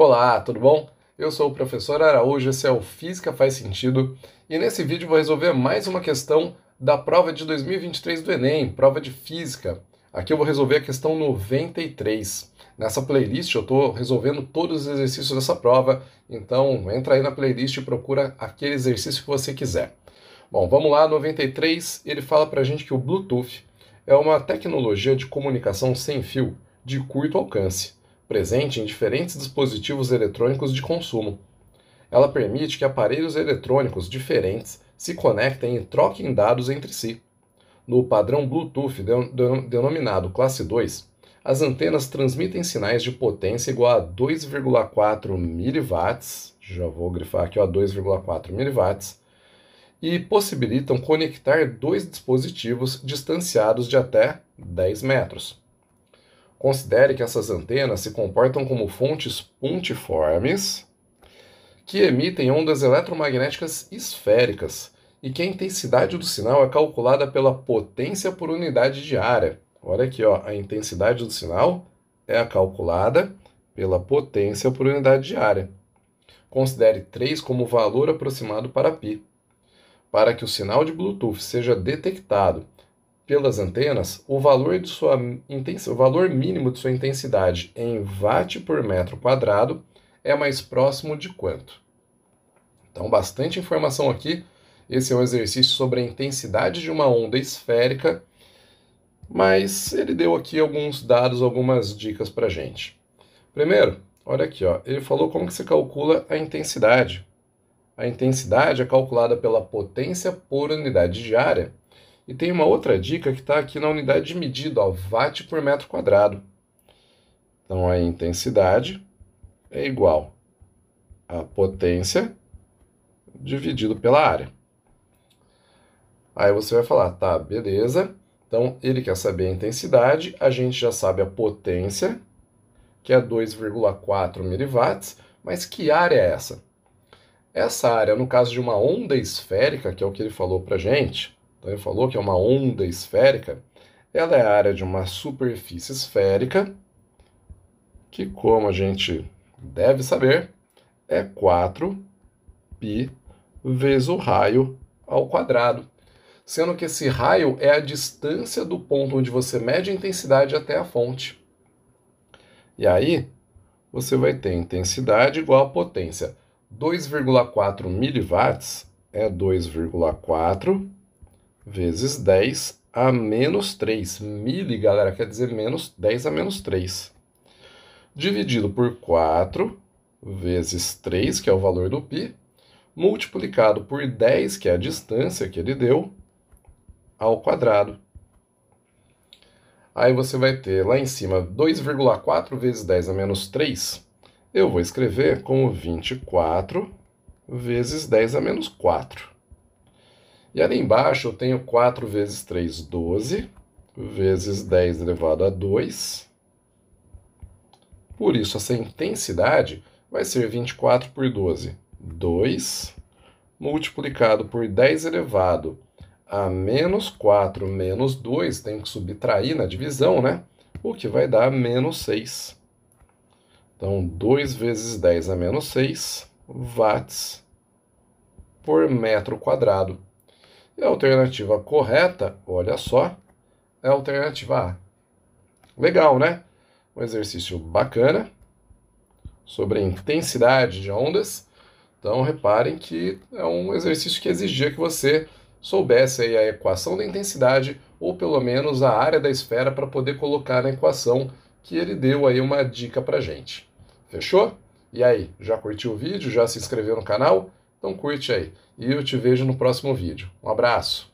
Olá, tudo bom? Eu sou o professor Araújo, esse é o Física Faz Sentido e nesse vídeo vou resolver mais uma questão da prova de 2023 do Enem, prova de Física. Aqui eu vou resolver a questão 93. Nessa playlist eu estou resolvendo todos os exercícios dessa prova, então entra aí na playlist e procura aquele exercício que você quiser. Bom, vamos lá, 93, ele fala pra gente que o Bluetooth é uma tecnologia de comunicação sem fio de curto alcance presente em diferentes dispositivos eletrônicos de consumo. Ela permite que aparelhos eletrônicos diferentes se conectem e troquem dados entre si. No padrão Bluetooth, denominado Classe 2, as antenas transmitem sinais de potência igual a 2,4 mW, já vou grifar aqui, 2,4 mW, e possibilitam conectar dois dispositivos distanciados de até 10 metros. Considere que essas antenas se comportam como fontes pontiformes que emitem ondas eletromagnéticas esféricas e que a intensidade do sinal é calculada pela potência por unidade de área. Olha aqui, ó, a intensidade do sinal é calculada pela potência por unidade de área. Considere 3 como valor aproximado para π. Para que o sinal de Bluetooth seja detectado pelas antenas, o valor, de sua intensa, o valor mínimo de sua intensidade em watt por metro quadrado é mais próximo de quanto? Então, bastante informação aqui. Esse é um exercício sobre a intensidade de uma onda esférica, mas ele deu aqui alguns dados, algumas dicas para gente. Primeiro, olha aqui, ó, ele falou como que se calcula a intensidade. A intensidade é calculada pela potência por unidade de área, e tem uma outra dica que está aqui na unidade de medida, ó, watt por metro quadrado. Então a intensidade é igual à potência dividido pela área. Aí você vai falar, tá, beleza. Então ele quer saber a intensidade, a gente já sabe a potência, que é 2,4 miliwatts, mas que área é essa? Essa área, no caso de uma onda esférica, que é o que ele falou para gente, então ele falou que é uma onda esférica. Ela é a área de uma superfície esférica, que, como a gente deve saber, é 4π vezes o raio ao quadrado. Sendo que esse raio é a distância do ponto onde você mede a intensidade até a fonte. E aí, você vai ter intensidade igual a potência. 2,4 miliwatts é 2,4 vezes 10 a menos 3. Mili, galera, quer dizer menos 10 a menos 3. Dividido por 4 vezes 3, que é o valor do π, multiplicado por 10, que é a distância que ele deu, ao quadrado. Aí você vai ter lá em cima 2,4 vezes 10 a menos 3. Eu vou escrever como 24 vezes 10 a menos 4. E ali embaixo eu tenho 4 vezes 3, 12, vezes 10 elevado a 2. Por isso, essa intensidade vai ser 24 por 12, 2, multiplicado por 10 elevado a menos 4 menos 2, tem que subtrair na divisão, né? O que vai dar menos 6. Então, 2 vezes 10 a menos 6 watts por metro quadrado. E a alternativa correta, olha só, é a alternativa A. Legal, né? Um exercício bacana sobre a intensidade de ondas. Então, reparem que é um exercício que exigia que você soubesse aí a equação da intensidade ou pelo menos a área da esfera para poder colocar na equação que ele deu aí uma dica para gente. Fechou? E aí, já curtiu o vídeo? Já se inscreveu no canal? Então curte aí e eu te vejo no próximo vídeo. Um abraço!